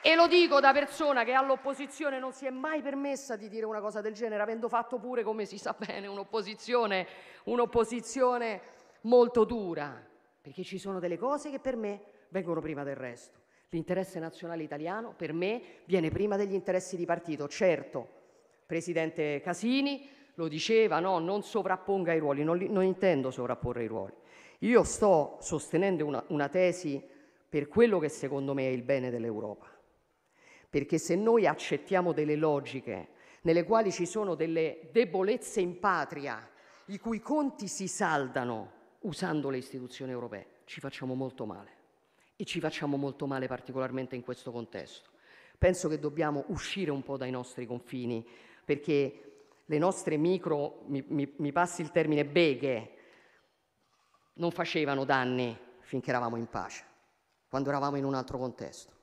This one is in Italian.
E lo dico da persona che all'opposizione non si è mai permessa di dire una cosa del genere, avendo fatto pure, come si sa bene, un'opposizione, un'opposizione molto dura, perché ci sono delle cose che per me vengono prima del resto. L'interesse nazionale italiano per me viene prima degli interessi di partito. Certo, Presidente Casini lo diceva, no, non sovrapponga i ruoli, non, li, non intendo sovrapporre i ruoli. Io sto sostenendo una, una tesi per quello che secondo me è il bene dell'Europa perché se noi accettiamo delle logiche nelle quali ci sono delle debolezze in patria, i cui conti si saldano usando le istituzioni europee, ci facciamo molto male e ci facciamo molto male particolarmente in questo contesto. Penso che dobbiamo uscire un po' dai nostri confini perché le nostre micro, mi, mi, mi passi il termine beghe, non facevano danni finché eravamo in pace, quando eravamo in un altro contesto.